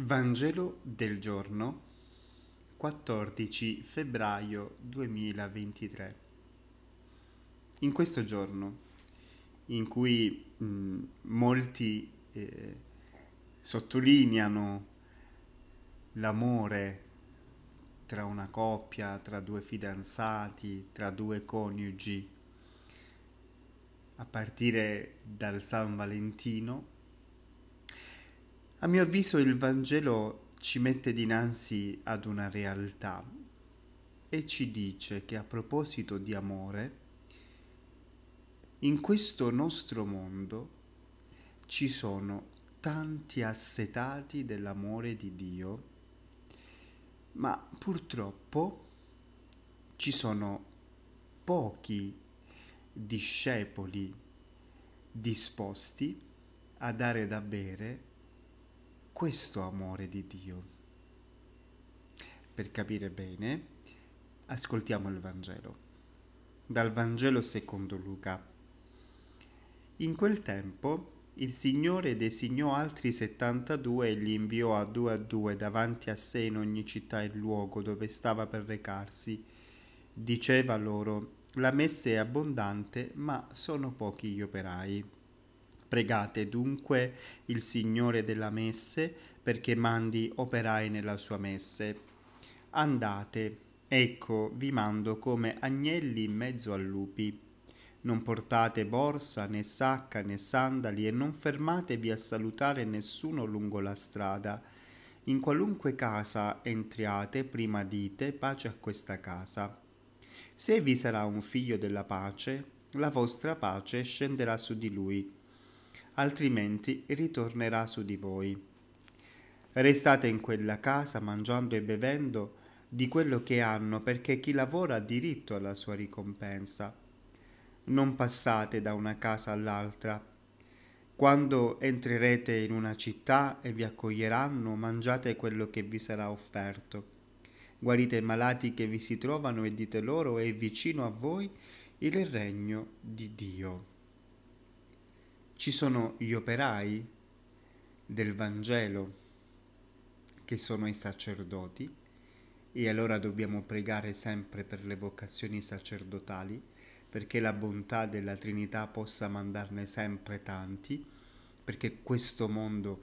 Vangelo del giorno 14 febbraio 2023 In questo giorno in cui mh, mm, molti eh, sottolineano l'amore tra una coppia, tra due fidanzati, tra due coniugi, a partire dal San Valentino, a mio avviso il Vangelo ci mette dinanzi ad una realtà e ci dice che a proposito di amore, in questo nostro mondo ci sono tanti assetati dell'amore di Dio, ma purtroppo ci sono pochi discepoli disposti a dare da bere questo amore di Dio. Per capire bene, ascoltiamo il Vangelo. Dal Vangelo secondo Luca. In quel tempo il Signore designò altri 72 e li inviò a due a due davanti a sé in ogni città e luogo dove stava per recarsi. Diceva loro, la messa è abbondante, ma sono pochi gli operai. Pregate dunque il Signore della messe perché mandi operai nella sua messe. Andate, ecco vi mando come agnelli in mezzo a lupi. Non portate borsa né sacca né sandali e non fermatevi a salutare nessuno lungo la strada. In qualunque casa entriate, prima dite pace a questa casa. Se vi sarà un figlio della pace, la vostra pace scenderà su di lui altrimenti ritornerà su di voi. Restate in quella casa mangiando e bevendo di quello che hanno, perché chi lavora ha diritto alla sua ricompensa. Non passate da una casa all'altra. Quando entrerete in una città e vi accoglieranno, mangiate quello che vi sarà offerto. Guarite i malati che vi si trovano e dite loro è vicino a voi il regno di Dio ci sono gli operai del Vangelo che sono i sacerdoti e allora dobbiamo pregare sempre per le vocazioni sacerdotali perché la bontà della Trinità possa mandarne sempre tanti perché questo mondo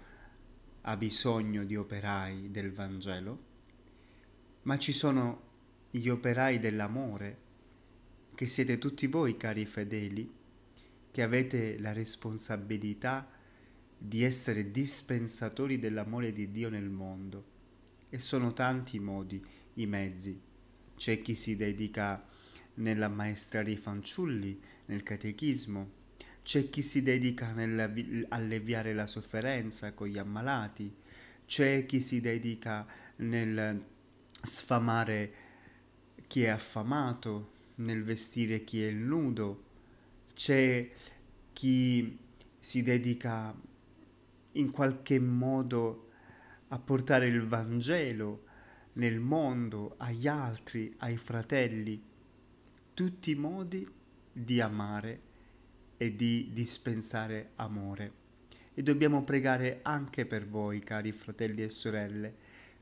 ha bisogno di operai del Vangelo ma ci sono gli operai dell'amore che siete tutti voi cari fedeli che avete la responsabilità di essere dispensatori dell'amore di Dio nel mondo. E sono tanti i modi, i mezzi. C'è chi si dedica nell'ammaestrare i fanciulli, nel catechismo, c'è chi si dedica nell'alleviare la sofferenza con gli ammalati, c'è chi si dedica nel sfamare chi è affamato, nel vestire chi è nudo, c'è chi si dedica in qualche modo a portare il Vangelo nel mondo, agli altri, ai fratelli, tutti i modi di amare e di dispensare amore. E dobbiamo pregare anche per voi, cari fratelli e sorelle,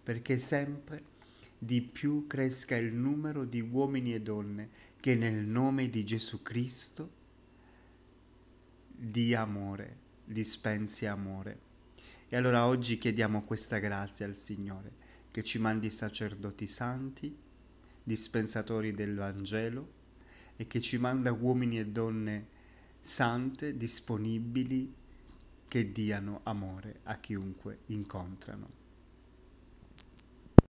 perché sempre di più cresca il numero di uomini e donne che nel nome di Gesù Cristo di amore, dispensi amore. E allora oggi chiediamo questa grazia al Signore, che ci mandi sacerdoti santi, dispensatori del Vangelo, e che ci manda uomini e donne sante, disponibili, che diano amore a chiunque incontrano.